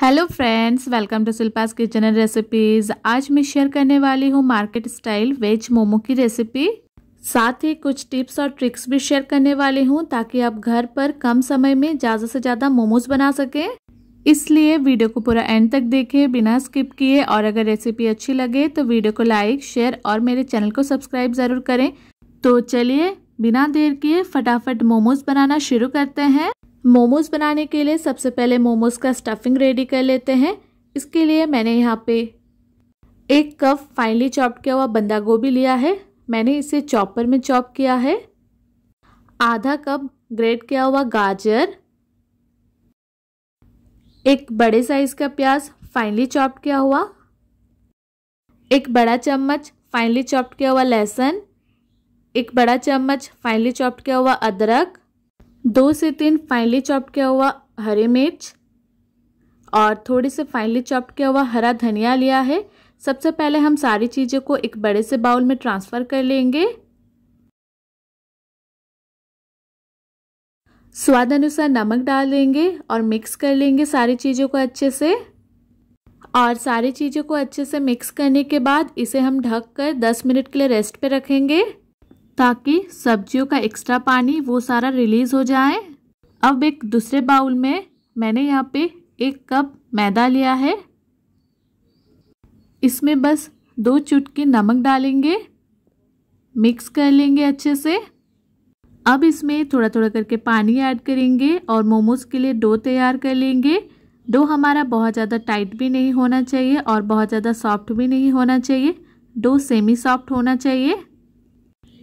hello friends welcome to Shilpa's kitchen and recipes आज मैं share करने वाली हूँ मार्केट स्टाइल वेज मोमो की रेसिपी साथ ही कुछ टिप्स और ट्रिक्स भी शेयर करने वाली हूँ ताकि आप घर पर कम समय में ज़्यादा से ज़्यादा मोमोज बना सकें इसलिए वीडियो को पूरा एंड तक देखें बिना स्किप किए और अगर रेसिपी अच्छी लगे तो वीडियो को लाइक शेयर और मेरे चैनल को सब्सक्राइब ज़रूर करें तो चलिए बिना देर किए फटाफट मोमोज बनाना शुरू करते हैं मोमोज़ बनाने के लिए सबसे पहले मोमोज़ का स्टफिंग रेडी कर लेते हैं इसके लिए मैंने यहाँ पे एक कप फाइनली चॉप किया हुआ बंदा गोभी लिया है मैंने इसे चॉपर में चॉप किया है आधा कप ग्रेट किया हुआ गाजर एक बड़े साइज़ का प्याज फाइनली चॉप किया हुआ एक बड़ा चम्मच फाइनली चॉप किया हुआ लहसुन एक बड़ा चम्मच फाइनली चॉप्ड किया हुआ अदरक दो से तीन फाइनली चॉप किया हुआ हरी मिर्च और थोड़ी से फाइनली चॉप किया हुआ हरा धनिया लिया है सबसे पहले हम सारी चीज़ों को एक बड़े से बाउल में ट्रांसफ़र कर लेंगे स्वाद अनुसार नमक डाल देंगे और मिक्स कर लेंगे सारी चीज़ों को अच्छे से और सारी चीज़ों को अच्छे से मिक्स करने के बाद इसे हम ढक कर 10 मिनट के लिए रेस्ट पे रखेंगे ताकि सब्जियों का एक्स्ट्रा पानी वो सारा रिलीज़ हो जाए अब एक दूसरे बाउल में मैंने यहाँ पे एक कप मैदा लिया है इसमें बस दो चुटकी नमक डालेंगे मिक्स कर लेंगे अच्छे से अब इसमें थोड़ा थोड़ा करके पानी ऐड करेंगे और मोमोज़ के लिए डो तैयार कर लेंगे डो हमारा बहुत ज़्यादा टाइट भी नहीं होना चाहिए और बहुत ज़्यादा सॉफ्ट भी नहीं होना चाहिए डो सेमी सॉफ्ट होना चाहिए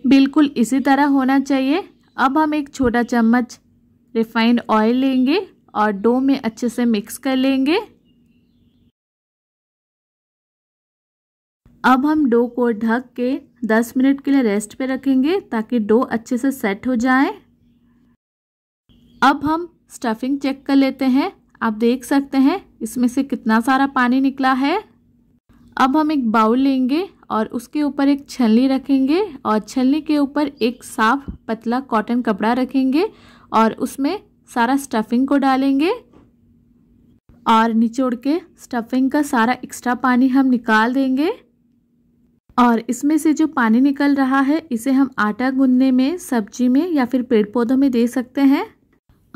बिल्कुल इसी तरह होना चाहिए अब हम एक छोटा चम्मच रिफाइंड ऑयल लेंगे और डो में अच्छे से मिक्स कर लेंगे अब हम डो को ढक के 10 मिनट के लिए रेस्ट पे रखेंगे ताकि डो अच्छे से सेट हो जाए अब हम स्टफिंग चेक कर लेते हैं आप देख सकते हैं इसमें से कितना सारा पानी निकला है अब हम एक बाउल लेंगे और उसके ऊपर एक छलनी रखेंगे और छलनी के ऊपर एक साफ पतला कॉटन कपड़ा रखेंगे और उसमें सारा स्टफिंग को डालेंगे और निचोड़ के स्टफिंग का सारा एक्स्ट्रा पानी हम निकाल देंगे और इसमें से जो पानी निकल रहा है इसे हम आटा गूंदने में सब्जी में या फिर पेड़ पौधों में दे सकते हैं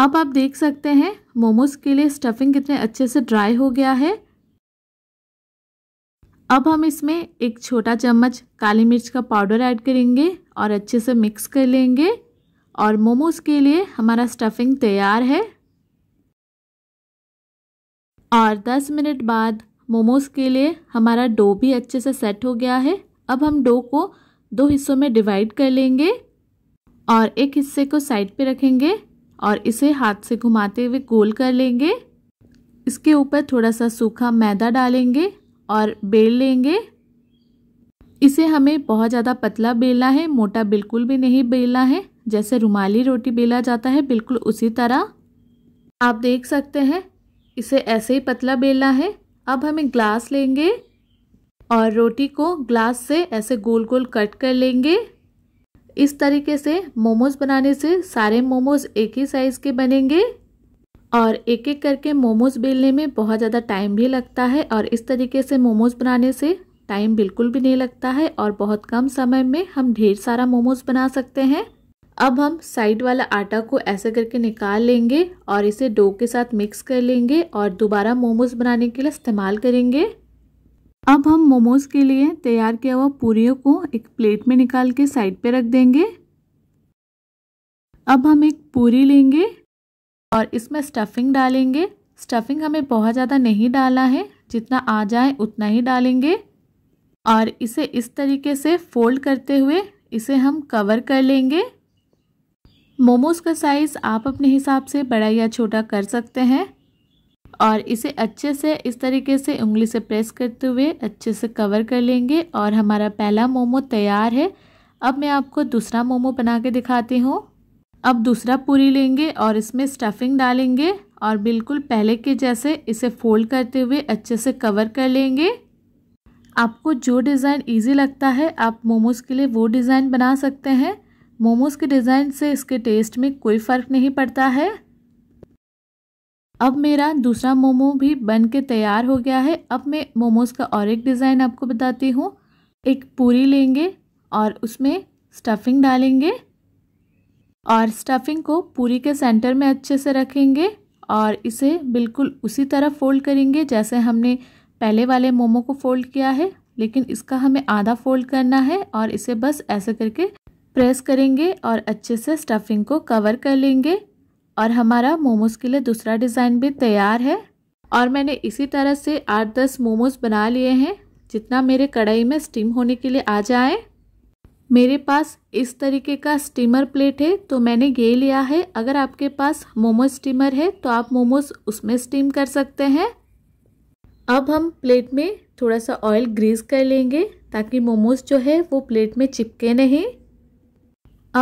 अब आप देख सकते हैं मोमोज़ के लिए स्टफिंग कितने अच्छे से ड्राई हो गया है अब हम इसमें एक छोटा चम्मच काली मिर्च का पाउडर ऐड करेंगे और अच्छे से मिक्स कर लेंगे और मोमोज़ के लिए हमारा स्टफिंग तैयार है और 10 मिनट बाद मोमोज़ के लिए हमारा डो भी अच्छे से सेट हो गया है अब हम डो को दो हिस्सों में डिवाइड कर लेंगे और एक हिस्से को साइड पे रखेंगे और इसे हाथ से घुमाते हुए गोल कर लेंगे इसके ऊपर थोड़ा सा सूखा मैदा डालेंगे और बेल लेंगे इसे हमें बहुत ज़्यादा पतला बेलना है मोटा बिल्कुल भी नहीं बेलना है जैसे रुमाली रोटी बेला जाता है बिल्कुल उसी तरह आप देख सकते हैं इसे ऐसे ही पतला बेलना है अब हमें ग्लास लेंगे और रोटी को ग्लास से ऐसे गोल गोल कट कर लेंगे इस तरीके से मोमोज़ बनाने से सारे मोमोज़ एक ही साइज़ के बनेंगे और एक एक करके मोमोज़ बेलने में बहुत ज़्यादा टाइम भी लगता है और इस तरीके से मोमोज़ बनाने से टाइम बिल्कुल भी नहीं लगता है और बहुत कम समय में हम ढेर सारा मोमोज़ बना सकते हैं अब हम साइड वाला आटा को ऐसे करके निकाल लेंगे और इसे डो के साथ मिक्स कर लेंगे और दोबारा मोमोज़ बनाने के लिए इस्तेमाल करेंगे अब हम मोमोज़ के लिए तैयार किया हुआ पूरियों को एक प्लेट में निकाल के साइड पे रख देंगे अब हम एक पूरी लेंगे और इसमें स्टफिंग डालेंगे स्टफिंग हमें बहुत ज़्यादा नहीं डालना है जितना आ जाए उतना ही डालेंगे और इसे इस तरीके से फोल्ड करते हुए इसे हम कवर कर लेंगे मोमोज़ का साइज़ आप अपने हिसाब से बड़ा या छोटा कर सकते हैं और इसे अच्छे से इस तरीके से उंगली से प्रेस करते हुए अच्छे से कवर कर लेंगे और हमारा पहला मोमो तैयार है अब मैं आपको दूसरा मोमो बना के दिखाती हूँ अब दूसरा पूरी लेंगे और इसमें स्टफिंग डालेंगे और बिल्कुल पहले के जैसे इसे फोल्ड करते हुए अच्छे से कवर कर लेंगे आपको जो डिज़ाइन इजी लगता है आप मोमोज़ के लिए वो डिज़ाइन बना सकते हैं मोमोज़ के डिज़ाइन से इसके टेस्ट में कोई फ़र्क नहीं पड़ता है अब मेरा दूसरा मोमो भी बन के तैयार हो गया है अब मैं मोमोज़ का और एक डिज़ाइन आपको बताती हूँ एक पूरी लेंगे और उसमें स्टफिंग डालेंगे और स्टफिंग को पूरी के सेंटर में अच्छे से रखेंगे और इसे बिल्कुल उसी तरह फ़ोल्ड करेंगे जैसे हमने पहले वाले मोमो को फ़ोल्ड किया है लेकिन इसका हमें आधा फ़ोल्ड करना है और इसे बस ऐसे करके प्रेस करेंगे और अच्छे से स्टफिंग को कवर कर लेंगे और हमारा मोमोज़ के लिए दूसरा डिज़ाइन भी तैयार है और मैंने इसी तरह से आठ दस मोमोज़ बना लिए हैं जितना मेरे कढ़ाई में स्टीम होने के लिए आ जाए मेरे पास इस तरीके का स्टीमर प्लेट है तो मैंने ये लिया है अगर आपके पास मोमो स्टीमर है तो आप मोमोज उसमें स्टीम कर सकते हैं अब हम प्लेट में थोड़ा सा ऑयल ग्रीस कर लेंगे ताकि मोमोज जो है वो प्लेट में चिपके नहीं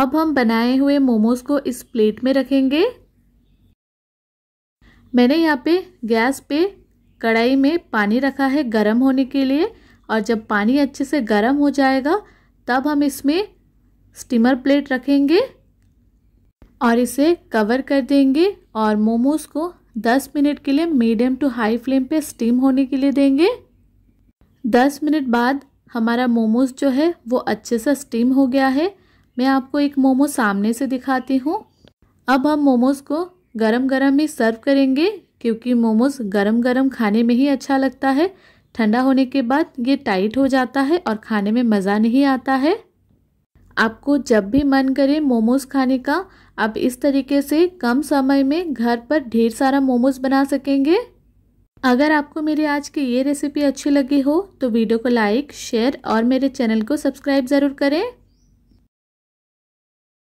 अब हम बनाए हुए मोमोज को इस प्लेट में रखेंगे मैंने यहाँ पे गैस पे कढ़ाई में पानी रखा है गर्म होने के लिए और जब पानी अच्छे से गर्म हो जाएगा तब हम इसमें स्टीमर प्लेट रखेंगे और इसे कवर कर देंगे और मोमोज़ को 10 मिनट के लिए मीडियम टू हाई फ्लेम पे स्टीम होने के लिए देंगे 10 मिनट बाद हमारा मोमोज़ जो है वो अच्छे से स्टीम हो गया है मैं आपको एक मोमो सामने से दिखाती हूँ अब हम मोमोज़ को गरम गरम ही सर्व करेंगे क्योंकि मोमोज़ गरम गरम खाने में ही अच्छा लगता है ठंडा होने के बाद ये टाइट हो जाता है और खाने में मज़ा नहीं आता है आपको जब भी मन करे मोमोज़ खाने का आप इस तरीके से कम समय में घर पर ढेर सारा मोमोज़ बना सकेंगे अगर आपको मेरी आज की ये रेसिपी अच्छी लगी हो तो वीडियो को लाइक शेयर और मेरे चैनल को सब्सक्राइब ज़रूर करें